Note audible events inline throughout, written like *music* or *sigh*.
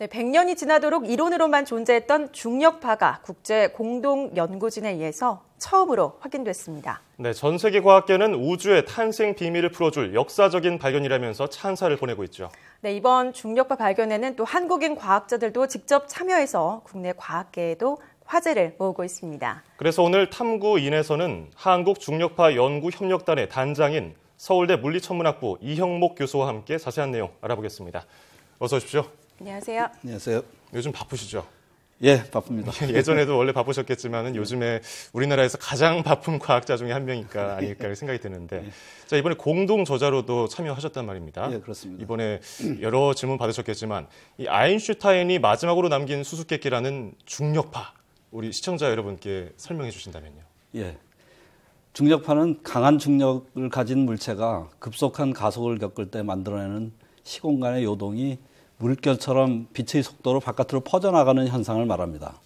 네, 100년이 지나도록 이론으로만 존재했던 중력파가 국제 공동 연구진에 의해서 처음으로 확인됐습니다. 네, 전 세계 과학계는 우주의 탄생 비밀을 풀어줄 역사적인 발견이라면서 찬사를 보내고 있죠. 네, 이번 중력파 발견에는 또 한국인 과학자들도 직접 참여해서 국내 과학계에도 화제를 모으고 있습니다. 그래서 오늘 탐구인에서는 한국 중력파 연구 협력단의 단장인 서울대 물리천문학부 이형목 교수와 함께 자세한 내용 알아보겠습니다. 어서 오십시오. 안녕하세요. 안녕하세요. 요즘 바쁘시죠? 예, 바쁩니다. *laughs* 예전에도 원래 바쁘셨겠지만 요즘에 우리나라에서 가장 바쁜 과학자 중에 한 명일까 아닐까 생각이 드는데 예. 자 이번에 공동 저자로도 참여하셨단 말입니다. 예, 그렇습니다. 이번에 여러 질문 받으셨겠지만 이 아인슈타인이 마지막으로 남긴 수수께끼라는 중력파 우리 시청자 여러분께 설명해 주신다면요. 예. 중력파는 강한 중력을 가진 물체가 급속한 가속을 겪을 때 만들어내는 시공간의 요동이 물결처럼 빛의 속도로 바깥으로 퍼져나가는 현상을 말합니다.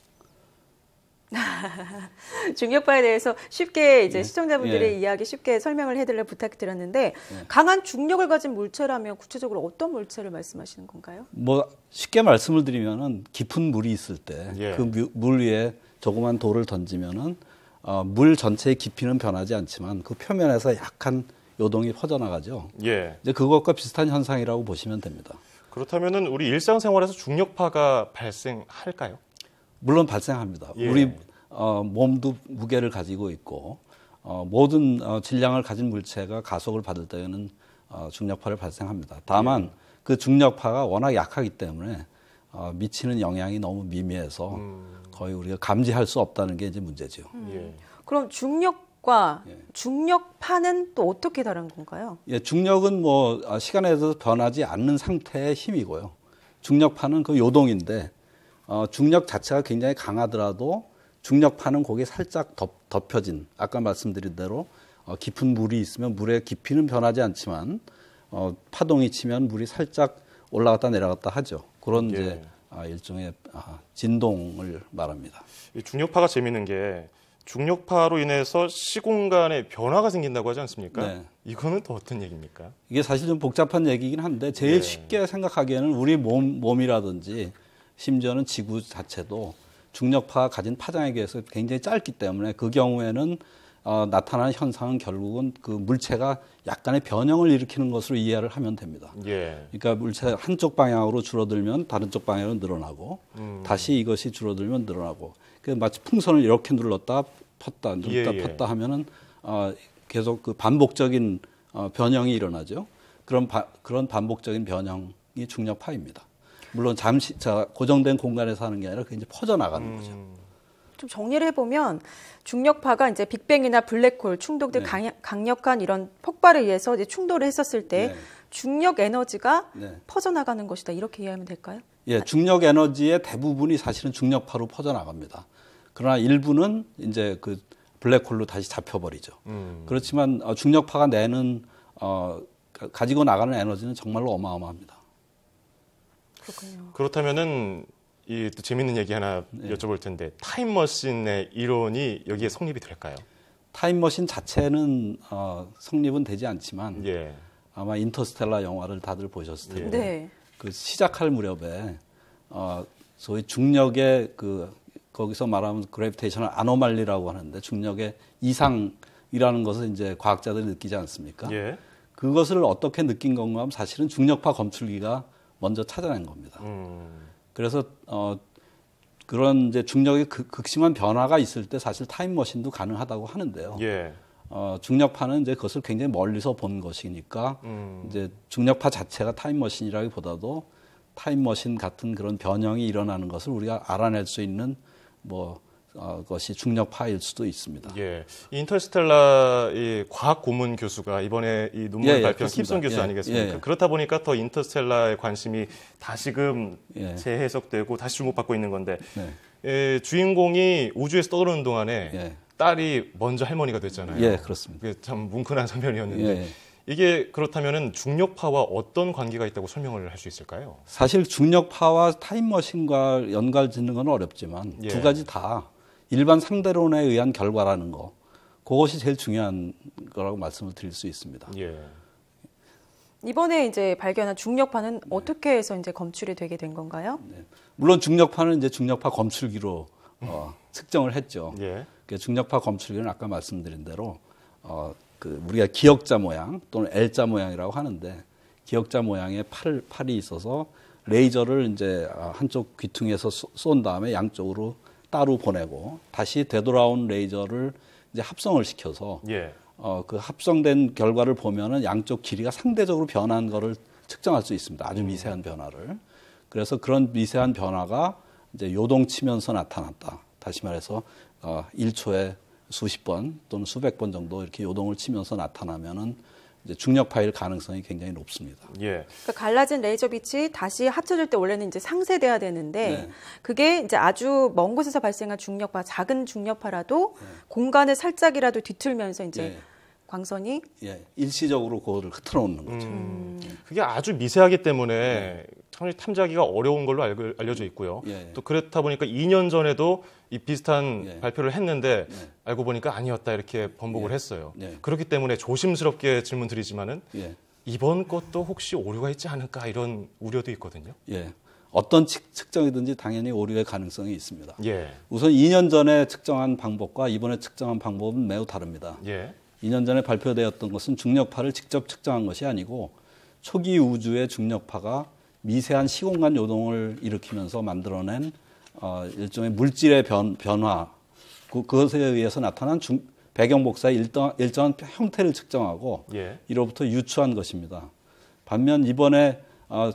*laughs* 중력파에 대해서 쉽게 이제 예. 시청자분들의 예. 이야기 쉽게 설명을 해달라 부탁드렸는데 예. 강한 중력을 가진 물체라면 구체적으로 어떤 물체를 말씀하시는 건가요? 뭐 쉽게 말씀을 드리면은 깊은 물이 있을 때 그물 예. 위에 조그만 돌을 던지면은 어, 물 전체의 깊이는 변하지 않지만 그 표면에서 약한 요동이 퍼져나가죠. 예. 이제 그것과 비슷한 현상이라고 보시면 됩니다. 그렇다면 은 우리 일상생활에서 중력파가 발생할까요? 물론 발생합니다. 예. 우리 어, 몸도 무게를 가지고 있고 어, 모든 어, 질량을 가진 물체가 가속을 받을 때에는 어, 중력파를 발생합니다. 다만 예. 그 중력파가 워낙 약하기 때문에 어, 미치는 영향이 너무 미미해서 음. 거의 우리가 감지할 수 없다는 게 이제 문제죠. 예. 음. 예. 그럼 중력 중력과 예. 중력파는 또 어떻게 다른 건가요? 예, 중력은 뭐 아, 시간에 대해서 변하지 않는 상태의 힘이고요. 중력파는 그 요동인데 어, 중력 자체가 굉장히 강하더라도 중력파는 거기에 살짝 덮, 덮여진 아까 말씀드린 대로 어, 깊은 물이 있으면 물의 깊이는 변하지 않지만 어, 파동이 치면 물이 살짝 올라갔다 내려갔다 하죠. 그런 예. 이제 예. 아, 일종의 아, 진동을 말합니다. 중력파가 재밌는게 중력파로 인해서 시공간에 변화가 생긴다고 하지 않습니까? 네. 이거는 또 어떤 얘기입니까? 이게 사실 좀 복잡한 얘기긴 한데 제일 네. 쉽게 생각하기에는 우리 몸, 몸이라든지 심지어는 지구 자체도 중력파가 가진 파장에 비해서 굉장히 짧기 때문에 그 경우에는 어, 나타나는 현상은 결국은 그 물체가 약간의 변형을 일으키는 것으로 이해를 하면 됩니다. 예. 그러니까 물체 한쪽 방향으로 줄어들면 다른 쪽 방향으로 늘어나고 음. 다시 이것이 줄어들면 늘어나고 그 마치 풍선을 이렇게 눌렀다 폈다 눌렀다 예, 예. 폈다 하면은 어, 계속 그 반복적인 어, 변형이 일어나죠. 그런 바, 그런 반복적인 변형이 중력파입니다. 물론 잠시 자 고정된 공간에서 하는 게 아니라 굉장히 퍼져 나가는 음. 거죠. 좀 정리를 해보면 중력파가 이제 빅뱅이나 블랙홀 충돌 등 네. 강력한 이런 폭발에 의해서 이제 충돌을 했었을 때 네. 중력 에너지가 네. 퍼져나가는 것이다 이렇게 이해하면 될까요? 예, 아, 중력 에너지의 대부분이 사실은 중력파로 퍼져나갑니다. 그러나 일부는 이제 그 블랙홀로 다시 잡혀버리죠. 음. 그렇지만 어, 중력파가 내는 어, 가지고 나가는 에너지는 정말로 어마어마합니다. 그렇군요. 그렇다면은 이또 재밌는 얘기 하나 네. 여쭤볼 텐데 타임머신의 이론이 여기에 성립이 될까요? 타임머신 자체는 어, 성립은 되지 않지만 예. 아마 인터스텔라 영화를 다들 보셨을 예. 텐데 네. 그 시작할 무렵에 어, 소위 중력의 그 거기서 말하면 그래비테이션을 아노말리라고 하는데 중력의 이상이라는 것을 이제 과학자들이 느끼지 않습니까? 예. 그것을 어떻게 느낀 건가 하면 사실은 중력파 검출기가 먼저 찾아낸 겁니다. 음. 그래서 어, 그런 이제 중력의 극심한 변화가 있을 때 사실 타임머신도 가능하다고 하는데요. 예. 어, 중력파는 이제 그것을 굉장히 멀리서 본 것이니까 음. 이제 중력파 자체가 타임머신이라기보다도 타임머신 같은 그런 변형이 일어나는 것을 우리가 알아낼 수 있는 뭐 어, 것이 중력파일 수도 있습니다. 예, 인터스텔라 과학 고문 교수가 이번에 이 논문을 예, 예 발표한 김킵 교수 예, 아니겠습니까? 예, 예. 그렇다 보니까 더 인터스텔라의 관심이 다시금 재해석되고 다시 주목받고 있는 건데 네. 주인공이 우주에서 떠오르는 동안에 딸이 먼저 할머니가 됐잖아요. 예, 그렇습니다. 참 뭉클한 *laughs* 사면이었는데 이게 그렇다면 중력파와 어떤 관계가 있다고 설명을 할 수 있을까요? 사실 중력파와 타임머신과 연관짓는 건 어렵지만 두 가지 다 일반 상대론에 의한 결과라는 거 그것이 제일 중요한 거라고 말씀을 드릴 수 있습니다. 예. 이번에 이제 발견한 중력파는 네. 어떻게 해서 이제 검출이 되게 된 건가요? 네. 물론 중력파는 이제 중력파 검출기로 어, 측정을 했죠. 예. 그 중력파 검출기는 아까 말씀드린 대로 어, 그 우리가 기역자 모양 또는 L자 모양이라고 하는데 기역자 모양의 팔, 팔이 있어서 레이저를 이제 아, 한쪽 귀퉁이에서 쏜 다음에 양쪽으로 따로 보내고 다시 되돌아온 레이저를 이제 합성을 시켜서 예. 어, 그 합성된 결과를 보면은 양쪽 길이가 상대적으로 변한 거를 측정할 수 있습니다. 아주 미세한 변화를. 그래서 그런 미세한 변화가 이제 요동치면서 나타났다. 다시 말해서 어, 1초에 수십 번 또는 수백 번 정도 이렇게 요동을 치면서 나타나면은 중력 파일 가능성이 굉장히 높습니다. 예. 그러니까 갈라진 레이저 빛이 다시 합쳐질 때 원래는 이제 상쇄돼야 되는데 네. 그게 이제 아주 먼 곳에서 발생한 중력파, 작은 중력파라도 네. 공간을 살짝이라도 뒤틀면서 이제 네. 광선이 예, 일시적으로 그거를 흐트러놓는 거죠. 음, 음. 그게 아주 미세하기 때문에 네. 상당 탐지하기가 어려운 걸로 알려져 알 있고요. 예, 예. 또 그렇다 보니까 2년 전에도 이 비슷한 네. 발표를 했는데 네. 알고 보니까 아니었다 이렇게 번복을 네. 했어요. 네. 그렇기 때문에 조심스럽게 질문드리지만은 예. 이번 것도 혹시 오류가 있지 않을까 이런 우려도 있거든요. 예. 어떤 측정이든지 당연히 오류의 가능성이 있습니다. 예. 우선 2년 전에 측정한 방법과 이번에 측정한 방법은 매우 다릅니다. 예. 2년 전에 발표되었던 것은 중력파를 직접 측정한 것이 아니고 초기 우주의 중력파가 미세한 시공간 요동을 일으키면서 만들어낸 어, 일종의 물질의 변, 변화 그, 그 것에 의해서 나타난 중, 배경 복사의 일정, 일정한 형태를 측정하고 예. 이로부터 유추한 것입니다. 반면 이번에 어,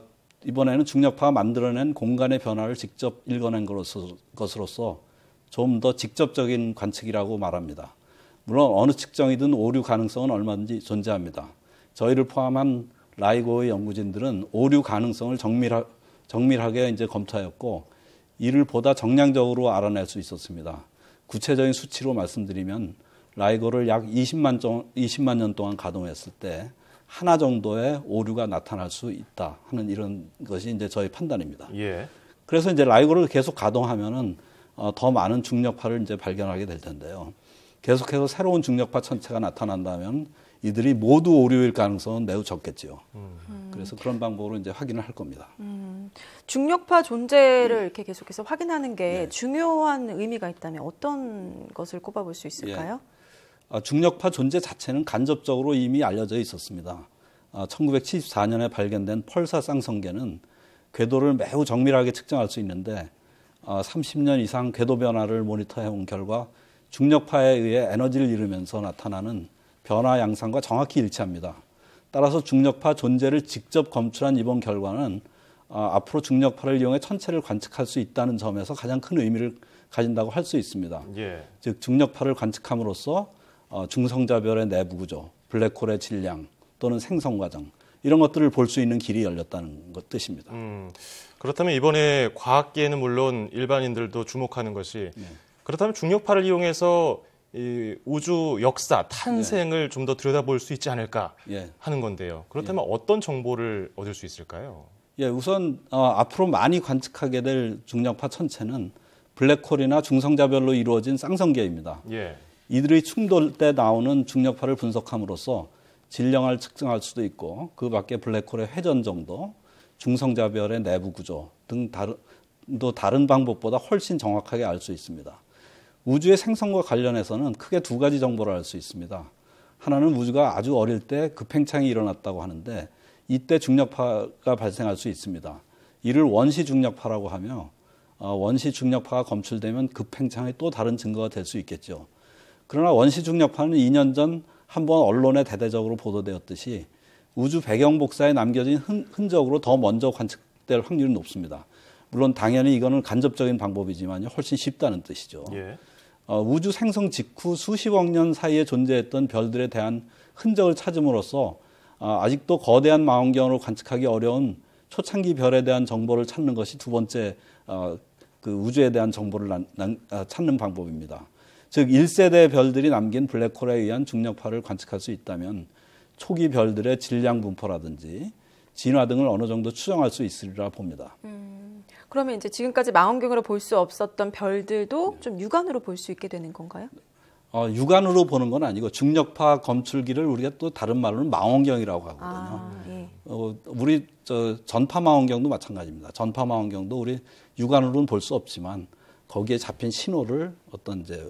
이번에는 중력파가 만들어낸 공간의 변화를 직접 읽어낸 것으로서, 것으로서 좀 더 직접적인 관측이라고 말합니다. 물론 어느 측정이든 오류 가능성은 얼마든지 존재합니다. 저희를 포함한 라이고의 연구진들은 오류 가능성을 정밀하, 정밀하게 이제 검토하였고 이를 보다 정량적으로 알아낼 수 있었습니다. 구체적인 수치로 말씀드리면 라이거를 약 20만, 정, 20만 년 동안 가동했을 때 하나 정도의 오류가 나타날 수 있다 하는 이런 것이 이제 저희 판단입니다. 예. 그래서 이제 라이거를 계속 가동하면은 어, 더 많은 중력파를 이제 발견하게 될 텐데요. 계속해서 새로운 중력파 천체가 나타난다면 이들이 모두 오류일 가능성은 매우 적겠지요. 음. 그래서 그런 방법으로 이제 확인을 할 겁니다. 음. 중력파 존재를 이렇게 계속해서 확인하는 게 네. 중요한 의미가 있다면 어떤 것을 꼽아볼 수 있을까요? 예. 아, 중력파 존재 자체는 간접적으로 이미 알려져 있었습니다. 1974년에 아, 발견된 펄사 쌍성계는 궤도를 매우 정밀하게 측정할 수 있는데 30년 아, 이상 궤도 변화를 모니터해 온 결과 중력파에 의해 에너지를 잃으면서 나타나는 변화 양상과 정확히 일치합니다. 따라서 중력파 존재를 직접 검출한 이번 결과는 아, 앞으로 중력파를 이용해 천체를 관측할 수 있다는 점에서 가장 큰 의미를 가진다고 할 수 있습니다. 예. 즉 중력파를 관측함으로써 어, 중성자별의 내부 구조, 블랙홀의 질량 또는 생성 과정 이런 것들을 볼 수 있는 길이 열렸다는 것 뜻입니다. 음, 그렇다면 이번에 과학계에는 물론 일반인들도 주목하는 것이 네. 그렇다면 중력파를 이용해서 이 우주 역사 탄생을 예. 네. 좀더 들여다볼 수 있지 않을까 예. 하는 건데요. 그렇다면 예. 어떤 정보를 얻을 수 있을까요? 예, 우선 어, 앞으로 많이 관측하게 될 중력파 천체는 블랙홀이나 중성자별로 이루어진 쌍성계입니다. 예. 이들의 충돌 때 나오는 중력파를 분석함으로써 질량을 측정할 수도 있고 그 밖에 블랙홀의 회전 정도, 중성자별의 내부 구조 등 다른 또 다른 방법보다 훨씬 정확하게 알 수 있습니다. 우주의 생성과 관련해서는 크게 두 가지 정보를 알 수 있습니다. 하나는 우주가 아주 어릴 때 급팽창이 일어났다고 하는데 이때 중력파가 발생할 수 있습니다. 이를 원시 중력파라고 하며 어, 원시 중력파가 검출되면 급팽창이또 다른 증거가 될 수 있겠죠. 그러나 원시 중력파는 2년 전 한번 언론에 대대적으로 보도되었듯이 우주 배경 복사에 남겨진 흔적으로 더 먼저 관측될 확률이 높습니다. 물론 당연히 이거는 간접적인 방법이지만 훨씬 쉽다는 뜻이죠. 예. 어, 우주 생성 직후 수십억 년 사이에 존재했던 별들에 대한 흔적을 찾음으로써 어, 아직도 거대한 망원경으로 관측하기 어려운 초창기 별에 대한 정보를 찾는 것이 두 번째 어, 그 우주에 대한 정보를 난, 난, 아, 찾는 방법입니다. 즉 1세대 별들이 남긴 블랙홀에 의한 중력파를 관측할 수 있다면 초기 별들의 질량 분포라든지 진화 등을 어느 정도 추정할 수 있으리라 봅니다. 음. 그러면 이제 지금까지 망원경으로 볼 수 없었던 별들도 네. 좀 육안으로 볼 수 있게 되는 건가요? 어, 육안으로 보는 건 아니고 중력파 검출기를 우리가 또 다른 말로는 망원경이라고 하거든요. 아, 예. 어, 우리 저 전파 망원경도 마찬가지입니다. 전파 망원경도 우리 육안으로는 볼 수 없지만 거기에 잡힌 신호를 어떤 이제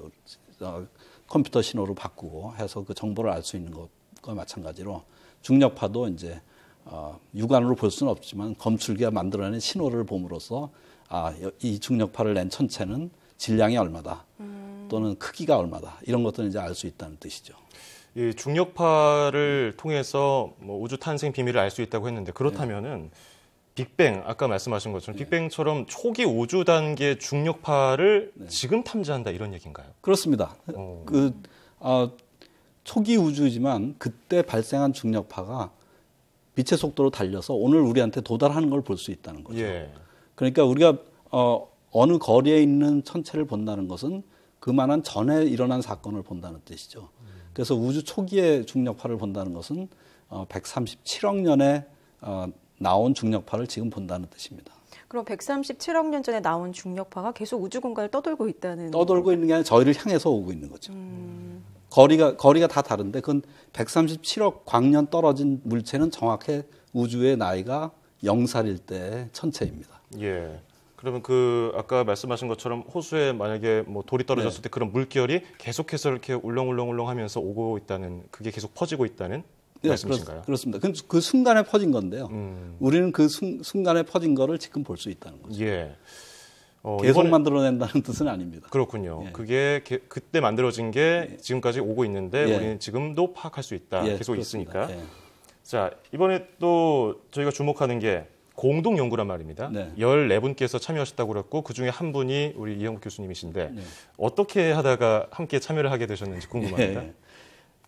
어, 컴퓨터 신호로 바꾸고 해서 그 정보를 알 수 있는 것과 마찬가지로 중력파도 이제 어, 육안으로 볼 수는 없지만 검출기가 만들어낸 신호를 봄으로써 아, 이 중력파를 낸 천체는 질량이 얼마다 음. 또는 크기가 얼마다 이런 것들을 이제 알 수 있다는 뜻이죠. 이 중력파를 통해서 뭐 우주 탄생 비밀을 알 수 있다고 했는데 그렇다면은 네. 빅뱅 아까 말씀하신 것처럼 네. 빅뱅처럼 초기 우주 단계 중력파를 네. 지금 탐지한다 이런 얘기인가요? 그렇습니다. 오. 어. 그 어, 초기 우주지만 그때 발생한 중력파가 빛의 속도로 달려서 오늘 우리한테 도달하는 걸 볼 수 있다는 거죠. 예. 그러니까 우리가 어, 어느 거리에 있는 천체를 본다는 것은 그만한 전에 일어난 사건을 본다는 뜻이죠. 그래서 우주 초기의 중력파를 본다는 것은 어, 137억 년에 어, 나온 중력파를 지금 본다는 뜻입니다. 그럼 137억 년 전에 나온 중력파가 계속 우주 공간을 떠돌고 있다는 떠돌고 있는 게 아니라 저희를 향해서 오고 있는 거죠. 음. 거리가 거리가 다 다른데 그건 137억 광년 떨어진 물체는 정확히 우주의 나이가 0살일 때 천체입니다. 예. 그러면 그 아까 말씀하신 것처럼 호수에 만약에 뭐 돌이 떨어졌을 네. 그런 물결이 계속해서 이렇게 울렁울렁울렁 하면서 오고 있다는 그게 계속 퍼지고 있다는 네, 말씀이신가요? 그렇, 습니다 그, 그 순간에 퍼진 건데요. 음. 우리는 그 순, 간에 퍼진 거를 지금 볼 수 있다는 거죠. 예. 어, 계속 이번에... 만들어낸다는 뜻은 아닙니다. 그렇군요. 예. 그게 게, 그때 만들어진 게 예. 지금까지 오고 있는데 예. 우리는 지금도 파악할 수 있다. 예, 계속 그렇습니다. 있으니까. 예. 자 이번에 또 저희가 주목하는 게 공동 연구란 말입니다. 네. 14분께서 참여하셨다고 그랬고 그중에 한 분이 우리 이영국 교수님이신데 네. 어떻게 하다가 함께 참여를 하게 되셨는지 궁금합니다. 예.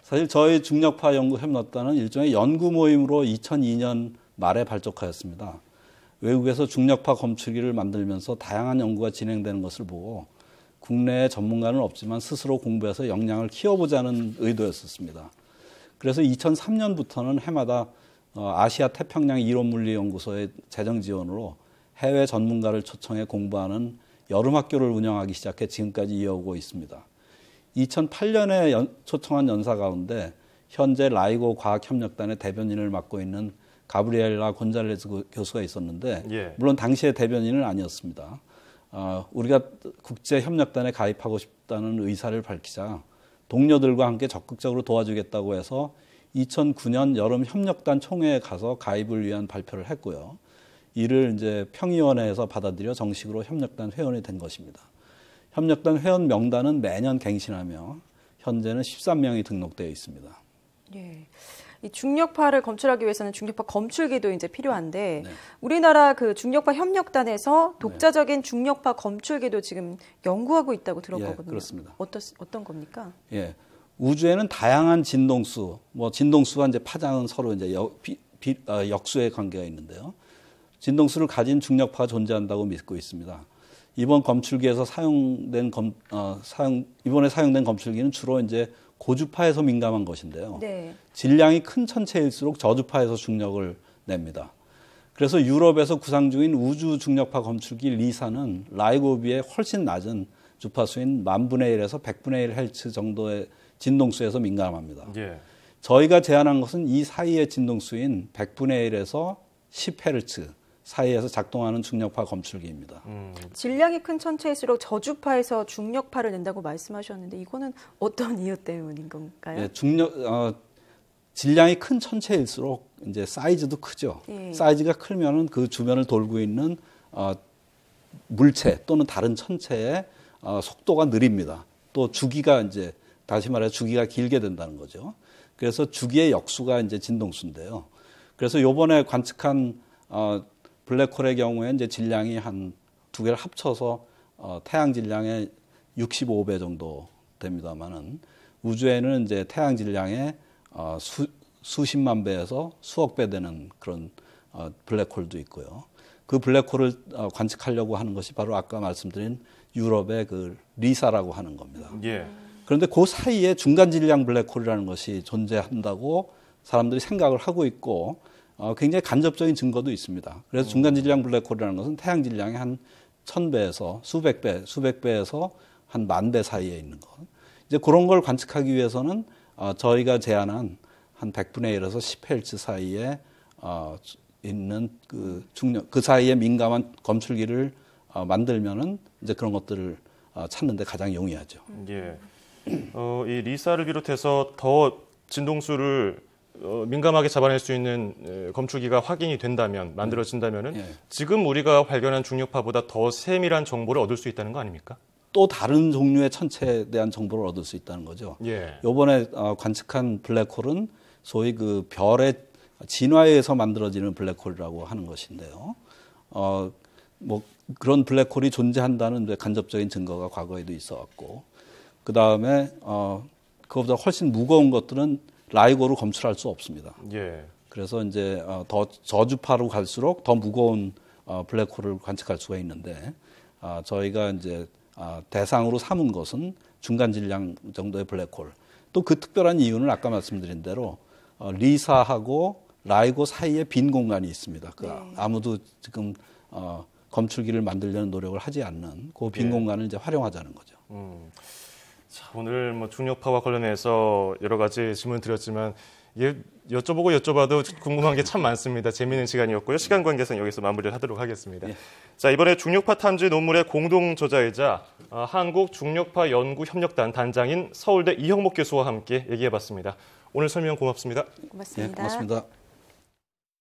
사실 저희 중력파 연구 협력단은 일종의 연구 모임으로 2002년 말에 발족하였습니다. 외국에서 중력파 검출기를 만들면서 다양한 연구가 진행되는 것을 보고 국내에 전문가는 없지만 스스로 공부해서 역량을 키워보자는 의도였었습니다. 그래서 2003년부터는 해마다 어, 아시아 태평양 이론물리연구소의 재정 지원으로 해외 전문가를 초청해 공부하는 여름학교를 운영하기 시작해 지금까지 이어오고 있습니다. 2008년에 연, 초청한 연사 가운데 현재 라이고 과학협력단의 대변인을 맡고 있는 가브리엘라 곤잘레스 교수가 있었는데 예. 물론 당시의 대변인은 아니었습니다. 어, 우리가 국제협력단에 가입하고 싶다는 의사를 밝히자 동료들과 함께 적극적으로 도와주겠다고 해서 2009년 여름 협력단 총회에 가서 가입을 위한 발표를 했고요. 이를 이제 평의원회에서 받아들여 정식으로 협력단 회원이 된 것입니다. 협력단 회원 명단은 매년 갱신하며 현재는 13명이 등록되어 있습니다. 예. 이 중력파를 검출하기 위해서는 중력파 검출기도 이제 필요한데 네. 우리나라 그 중력파 협력단에서 네. 독자적인 중력파 검출기도 지금 연구하고 있다고 들었거든요. 예, 그렇습니다. 어떤 어떤 겁니까? 예. 우주에는 다양한 진동수, 뭐 진동수와 이제 파장은 서로 이제 역, 비, 비, 어, 역수의 관계가 있는데요. 진동수를 가진 중력파가 존재한다고 믿고 있습니다. 이번 검출기에서 사용된 검, 어, 사용, 이번에 사용된 검출기는 주로 이제 고주파에서 민감한 것인데요. 네. 질량이 큰 천체일수록 저주파에서 중력을 냅니다. 그래서 유럽에서 구상 중인 우주 중력파 검출기 리사는 라이고비에 훨씬 낮은 주파수인 만분의 일에서백분의일 헬츠 정도의 진동수에서 민감합니다. 예. 저희가 제안한 것은 이 사이의 진동수인 백분의일에서10 헤르츠 사이에서 작동하는 중력파 검출기입니다. 음. 질량이 큰 천체일수록 저주파에서 중력파를 낸다고 말씀하셨는데 이거는 어떤 *laughs* 이유 때문인 건가요? 예, 중력 어, 질량이 큰 천체일수록 이제 사이즈도 크죠. 예. 사이즈가 크면은 그 주변을 돌고 있는 어, 물체 또는 다른 천체의 어, 속도가 느립니다. 또 주기가 이제 다시 말해 주기가 길게 된다는 거죠. 그래서 주기의 역수가 이제 진동수인데요. 그래서 요번에 관측한 어, 블랙홀의 경우에는 이제 질량이 한 두 개를 합쳐서 어, 태양 질량의 65배 정도 됩니다만은 우주에는 이제 태양 질량의 어, 수, 수십만 배에서 수억 배 되는 그런 어, 블랙홀도 있고요. 그 블랙홀을 어, 관측하려고 하는 것이 바로 아까 말씀드린 유럽의 그 리사라고 하는 겁니다. 예. 그런데 그 사이에 중간 질량 블랙홀이라는 것이 존재한다고 사람들이 생각을 하고 있고 어, 굉장히 간접적인 증거도 있습니다. 그래서 음. 중간 질량 블랙홀이라는 것은 태양 질량의 한 천배에서 수백 배, 수백 배에서 한 만 배 사이에 있는 것. 이제 그런 걸 관측하기 위해서는 어, 저희가 제안한 한1 0 0분의1에서1 0헬츠 사이에 어, 있는 그 중력, 그 사이에 민감한 검출기를 어, 만들면은 이제 그런 것들을 어, 찾는데 가장 용이하죠. 예. 어, 이 리사를 비롯해서 더 진동수를 어, 민감하게 잡아낼 수 있는 에, 검출기가 확인이 된다면 만들어진다면은 예. 지금 우리가 발견한 중력파보다 더 세밀한 정보를 얻을 수 있다는 거 아닙니까? 또 다른 종류의 천체에 대한 정보를 얻을 수 있다는 거죠. 예. 요번에 어, 관측한 블랙홀은 소위 그 별의 진화에 서 만들어지는 블랙홀이라고 하는 것인데요. 어, 뭐 그런 블랙홀이 존재한다는 간접적인 증거가 과거에도 있어 왔고, 그 다음에 어, 그것보다 훨씬 무거운 것들은 라이고로 검출할 수 없습니다. 예. 그래서 이제 어, 더 저주파로 갈수록 더 무거운 어, 블랙홀을 관측할 수가 있는데 아, 저희가 이제 아, 대상으로 삼은 것은 중간 질량 정도의 블랙홀. 또 그 특별한 이유는 아까 말씀드린 대로 어, 리사하고 라이고 사이에 빈 공간이 있습니다. 그 네. 아무도 지금 검출기를 만들려는 노력을 하지 않는 그빈 예. 공간을 이제 활용하자는 거죠. 음. 자, 오늘 뭐 중력파와 관련해서 여러 가지 질문 드렸지만 예, 여쭤보고 여쭤봐도 궁금한 게 참 많습니다. 재미있는 시간이었고요. 시간 관계상 여기서 마무리를 하도록 하겠습니다. 예. 자 이번에 중력파 탐지 논문의 공동 저자이자 아, 한국 중력파 연구 협력단 단장인 서울대 이형목 교수와 함께 얘기해봤습니다. 오늘 설명 고맙습니다. 고맙습니다. 예, 고맙습니다.